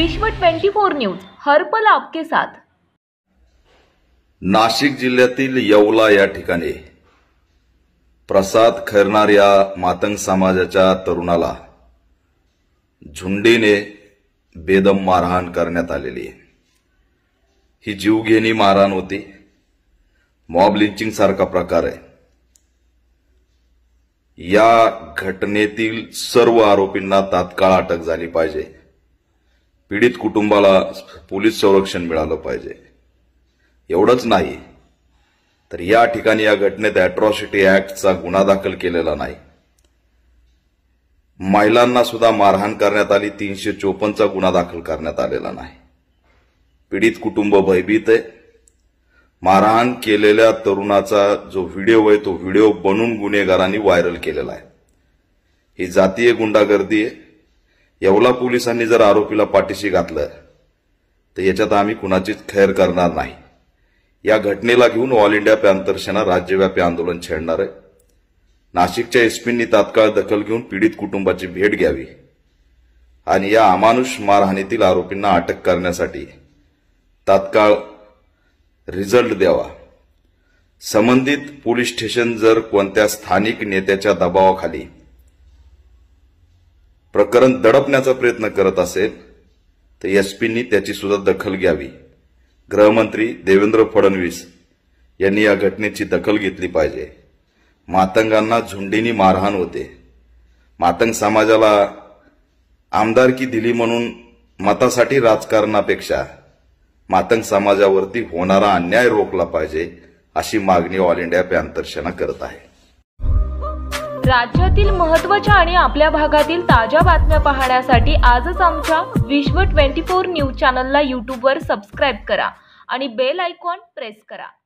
विश्व 24 न्यूज हरपल आपके साथ नाशिक जिल्ह्यातील येवला या ठिकाणी प्रसाद खैरनार या मातंग समाजाच्या तरुणाला झुंडीने बेदम मारहाण करण्यात आलेली ही जीवघेणी मारहाण होती मॉब लिंचिंग सारखा प्रकार आहे या घटनेतील सर्व आरोपींना तात्काळ अटक झाली पाहिजे पीडित कुटुंबाला पोलीस संरक्षण मिळालं पाहिजे एवढंच नाही तर या ठिकाणी या घटनेत अॅट्रॉसिटी ऍक्टचा गुन्हा दाखल केलेला नाही महिलांना सुद्धा मारहाण करण्यात आली तीनशे चोपन्नचा गुन्हा दाखल करण्यात आलेला नाही पीडित कुटुंब भयभीत आहे मारहाण केलेल्या तरुणाचा जो व्हिडिओ आहे तो व्हिडिओ बनून गुन्हेगारांनी व्हायरल केलेला आहे ही जातीय गुंडागर्दी आहे येवला पोलिसांनी जर आरोपीला पाठीशी घातलं तर याच्यात आम्ही कुणाचीच खैर करणार नाही या घटनेला घेऊन ऑल इंडिया पॅन्थर राज्यव्यापी आंदोलन छेडणार आहे नाशिकच्या एसपींनी तात्काळ दखल घेऊन पीडित कुटुंबाची भेट घ्यावी आणि या अमानुष मारहाणीतील आरोपींना अटक करण्यासाठी तात्काळ रिझल्ट द्यावा संबंधित पोलीस स्टेशन जर कोणत्या स्थानिक नेत्याच्या दबावाखाली प्रकरण दडपण्याचा प्रयत्न करत असेल तर एसपींनी त्याची सुद्धा दखल घ्यावी गृहमंत्री देवेंद्र फडणवीस यांनी या घटनेची दखल घेतली पाहिजे मातंगांना झुंडीनी मारहाण होते मातंग समाजाला आमदारकी दिली म्हणून मतासाठी राजकारणापेक्षा मातंग समाजावरती होणारा अन्याय रोखला पाहिजे अशी मागणी ऑल इंडिया पॅन्थरसेना करत आहे राज्यातील महत्त्वाच्या आणि आपल्या भागातील ताज्या बातम्या पाहण्यासाठी आजच आमच्या विश्व ट्वेंटी फोर न्यूज चॅनलला यूट्यूबवर सबस्क्राईब करा आणि बेल आयकॉन प्रेस करा